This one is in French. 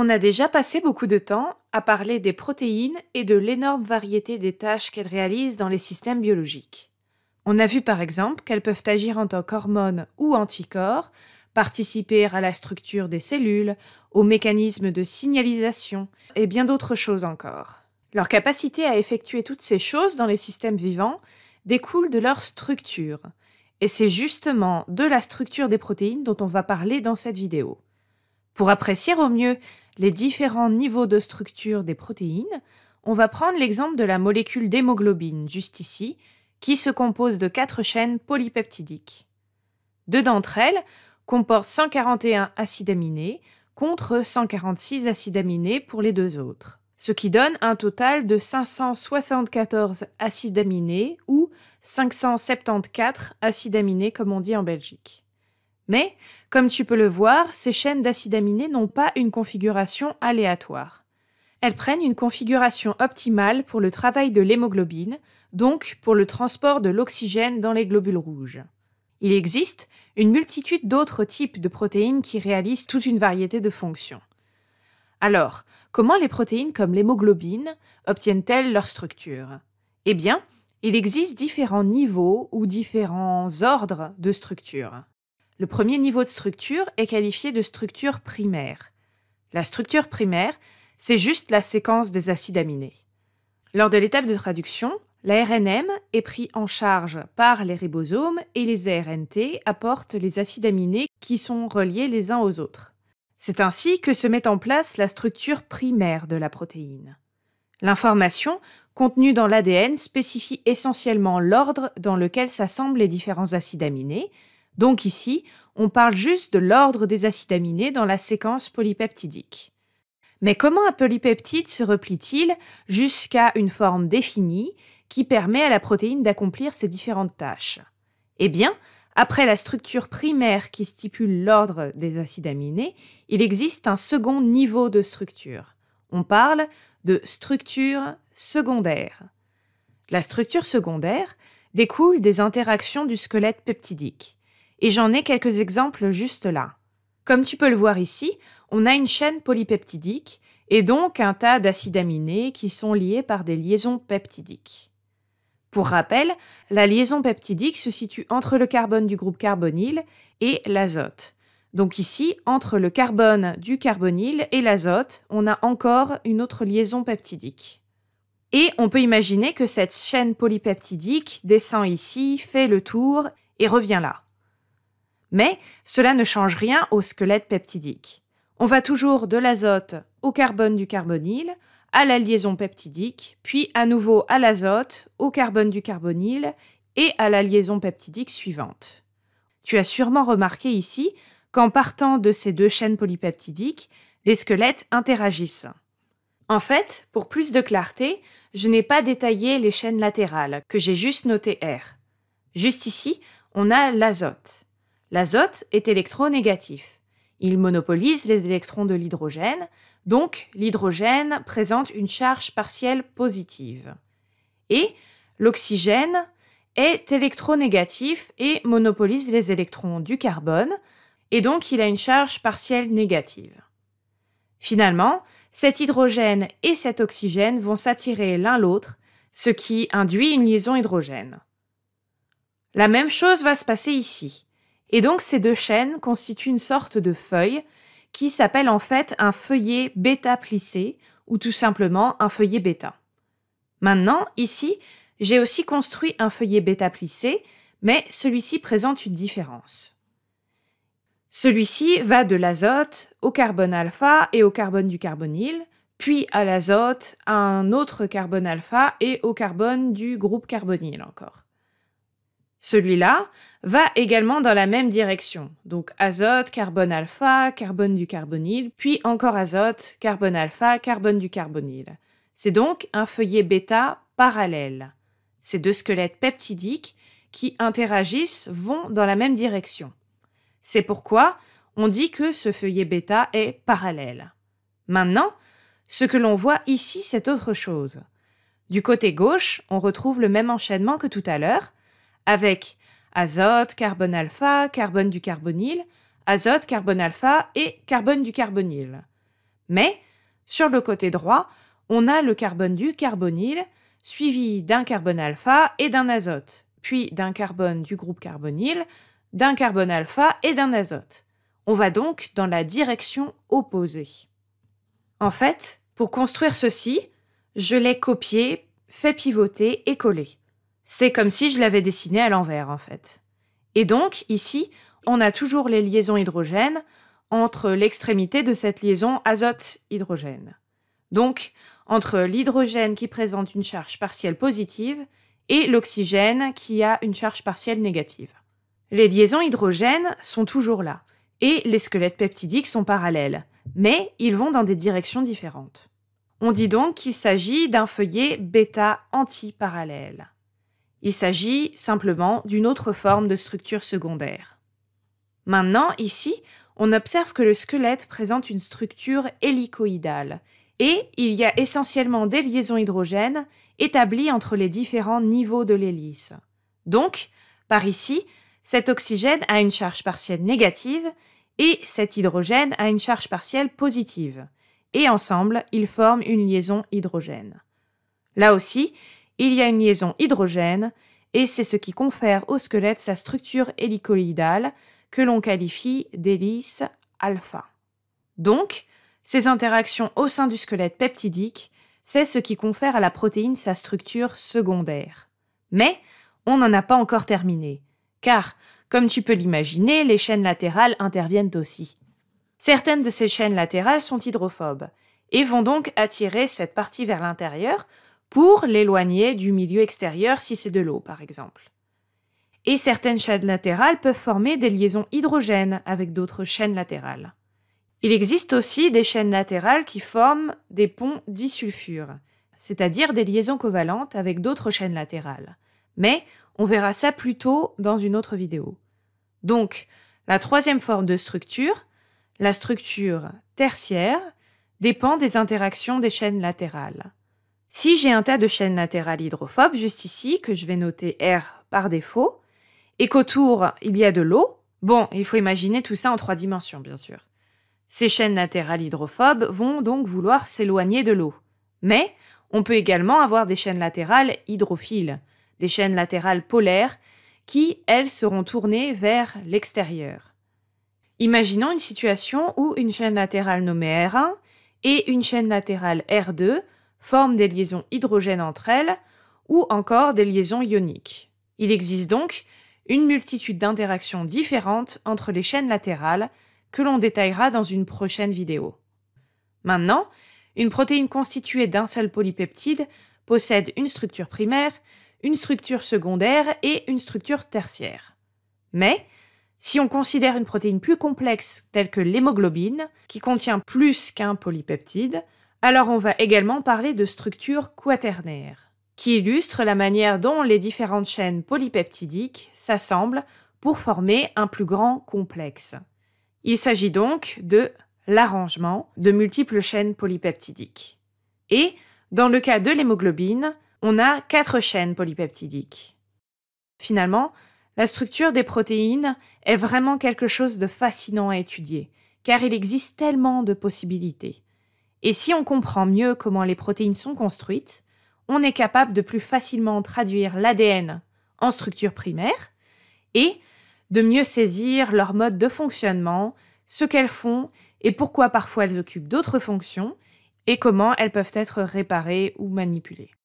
On a déjà passé beaucoup de temps à parler des protéines et de l'énorme variété des tâches qu'elles réalisent dans les systèmes biologiques. On a vu par exemple qu'elles peuvent agir en tant qu'hormones ou anticorps, participer à la structure des cellules, aux mécanismes de signalisation et bien d'autres choses encore. Leur capacité à effectuer toutes ces choses dans les systèmes vivants découle de leur structure. Et c'est justement de la structure des protéines dont on va parler dans cette vidéo. Pour apprécier au mieux les différents niveaux de structure des protéines, on va prendre l'exemple de la molécule d'hémoglobine, juste ici, qui se compose de quatre chaînes polypeptidiques. Deux d'entre elles comportent 141 acides aminés contre 146 acides aminés pour les deux autres, ce qui donne un total de 574 acides aminés ou 574 acides aminés comme on dit en Belgique. Mais, comme tu peux le voir, ces chaînes d'acides aminés n'ont pas une configuration aléatoire. Elles prennent une configuration optimale pour le travail de l'hémoglobine, donc pour le transport de l'oxygène dans les globules rouges. Il existe une multitude d'autres types de protéines qui réalisent toute une variété de fonctions. Alors, comment les protéines comme l'hémoglobine obtiennent-elles leur structure Eh bien, il existe différents niveaux ou différents ordres de structure. Le premier niveau de structure est qualifié de structure primaire. La structure primaire, c'est juste la séquence des acides aminés. Lors de l'étape de traduction, l'ARNm est pris en charge par les ribosomes et les ARNT apportent les acides aminés qui sont reliés les uns aux autres. C'est ainsi que se met en place la structure primaire de la protéine. L'information contenue dans l'ADN spécifie essentiellement l'ordre dans lequel s'assemblent les différents acides aminés donc ici, on parle juste de l'ordre des acides aminés dans la séquence polypeptidique. Mais comment un polypeptide se replie-t-il jusqu'à une forme définie qui permet à la protéine d'accomplir ses différentes tâches Eh bien, après la structure primaire qui stipule l'ordre des acides aminés, il existe un second niveau de structure. On parle de structure secondaire. La structure secondaire découle des interactions du squelette peptidique et j'en ai quelques exemples juste là. Comme tu peux le voir ici, on a une chaîne polypeptidique et donc un tas d'acides aminés qui sont liés par des liaisons peptidiques. Pour rappel, la liaison peptidique se situe entre le carbone du groupe carbonyl et l'azote. Donc ici, entre le carbone du carbonyl et l'azote, on a encore une autre liaison peptidique. Et on peut imaginer que cette chaîne polypeptidique descend ici, fait le tour et revient là. Mais cela ne change rien au squelette peptidique. On va toujours de l'azote au carbone du carbonyl, à la liaison peptidique, puis à nouveau à l'azote, au carbone du carbonyle et à la liaison peptidique suivante. Tu as sûrement remarqué ici qu'en partant de ces deux chaînes polypeptidiques, les squelettes interagissent. En fait, pour plus de clarté, je n'ai pas détaillé les chaînes latérales, que j'ai juste notées R. Juste ici, on a l'azote. L'azote est électronégatif. Il monopolise les électrons de l'hydrogène, donc l'hydrogène présente une charge partielle positive. Et l'oxygène est électronégatif et monopolise les électrons du carbone, et donc il a une charge partielle négative. Finalement, cet hydrogène et cet oxygène vont s'attirer l'un l'autre, ce qui induit une liaison hydrogène. La même chose va se passer ici. Et donc ces deux chaînes constituent une sorte de feuille qui s'appelle en fait un feuillet bêta plissé ou tout simplement un feuillet bêta. Maintenant, ici, j'ai aussi construit un feuillet bêta plissé, mais celui-ci présente une différence. Celui-ci va de l'azote au carbone alpha et au carbone du carbonyl, puis à l'azote, à un autre carbone alpha et au carbone du groupe carbonyl encore. Celui-là va également dans la même direction, donc azote, carbone alpha, carbone du carbonyl, puis encore azote, carbone alpha, carbone du carbonyl. C'est donc un feuillet bêta parallèle. Ces deux squelettes peptidiques qui interagissent vont dans la même direction. C'est pourquoi on dit que ce feuillet bêta est parallèle. Maintenant, ce que l'on voit ici, c'est autre chose. Du côté gauche, on retrouve le même enchaînement que tout à l'heure, avec azote, carbone alpha, carbone du carbonyl, azote, carbone alpha et carbone du carbonyl. Mais, sur le côté droit, on a le carbone du carbonyl, suivi d'un carbone alpha et d'un azote, puis d'un carbone du groupe carbonyl, d'un carbone alpha et d'un azote. On va donc dans la direction opposée. En fait, pour construire ceci, je l'ai copié, fait pivoter et collé. C'est comme si je l'avais dessiné à l'envers, en fait. Et donc, ici, on a toujours les liaisons hydrogènes entre l'extrémité de cette liaison azote-hydrogène. Donc, entre l'hydrogène qui présente une charge partielle positive et l'oxygène qui a une charge partielle négative. Les liaisons hydrogènes sont toujours là, et les squelettes peptidiques sont parallèles, mais ils vont dans des directions différentes. On dit donc qu'il s'agit d'un feuillet bêta antiparallèle. Il s'agit simplement d'une autre forme de structure secondaire. Maintenant, ici, on observe que le squelette présente une structure hélicoïdale, et il y a essentiellement des liaisons hydrogènes établies entre les différents niveaux de l'hélice. Donc, par ici, cet oxygène a une charge partielle négative et cet hydrogène a une charge partielle positive, et ensemble, ils forment une liaison hydrogène. Là aussi, il y a une liaison hydrogène, et c'est ce qui confère au squelette sa structure hélicoïdale, que l'on qualifie d'hélice alpha. Donc, ces interactions au sein du squelette peptidique, c'est ce qui confère à la protéine sa structure secondaire. Mais on n'en a pas encore terminé, car, comme tu peux l'imaginer, les chaînes latérales interviennent aussi. Certaines de ces chaînes latérales sont hydrophobes, et vont donc attirer cette partie vers l'intérieur pour l'éloigner du milieu extérieur si c'est de l'eau par exemple. Et certaines chaînes latérales peuvent former des liaisons hydrogènes avec d'autres chaînes latérales. Il existe aussi des chaînes latérales qui forment des ponts disulfures, c'est-à-dire des liaisons covalentes avec d'autres chaînes latérales. Mais on verra ça plus tôt dans une autre vidéo. Donc, la troisième forme de structure, la structure tertiaire, dépend des interactions des chaînes latérales. Si j'ai un tas de chaînes latérales hydrophobes, juste ici, que je vais noter R par défaut, et qu'autour, il y a de l'eau, bon, il faut imaginer tout ça en trois dimensions, bien sûr. Ces chaînes latérales hydrophobes vont donc vouloir s'éloigner de l'eau. Mais on peut également avoir des chaînes latérales hydrophiles, des chaînes latérales polaires, qui, elles, seront tournées vers l'extérieur. Imaginons une situation où une chaîne latérale nommée R1 et une chaîne latérale R2 forment des liaisons hydrogènes entre elles ou encore des liaisons ioniques. Il existe donc une multitude d'interactions différentes entre les chaînes latérales que l'on détaillera dans une prochaine vidéo. Maintenant, une protéine constituée d'un seul polypeptide possède une structure primaire, une structure secondaire et une structure tertiaire. Mais, si on considère une protéine plus complexe telle que l'hémoglobine, qui contient plus qu'un polypeptide, alors on va également parler de structure quaternaire, qui illustre la manière dont les différentes chaînes polypeptidiques s'assemblent pour former un plus grand complexe. Il s'agit donc de l'arrangement de multiples chaînes polypeptidiques. Et, dans le cas de l'hémoglobine, on a quatre chaînes polypeptidiques. Finalement, la structure des protéines est vraiment quelque chose de fascinant à étudier, car il existe tellement de possibilités. Et si on comprend mieux comment les protéines sont construites, on est capable de plus facilement traduire l'ADN en structure primaire et de mieux saisir leur mode de fonctionnement, ce qu'elles font et pourquoi parfois elles occupent d'autres fonctions et comment elles peuvent être réparées ou manipulées.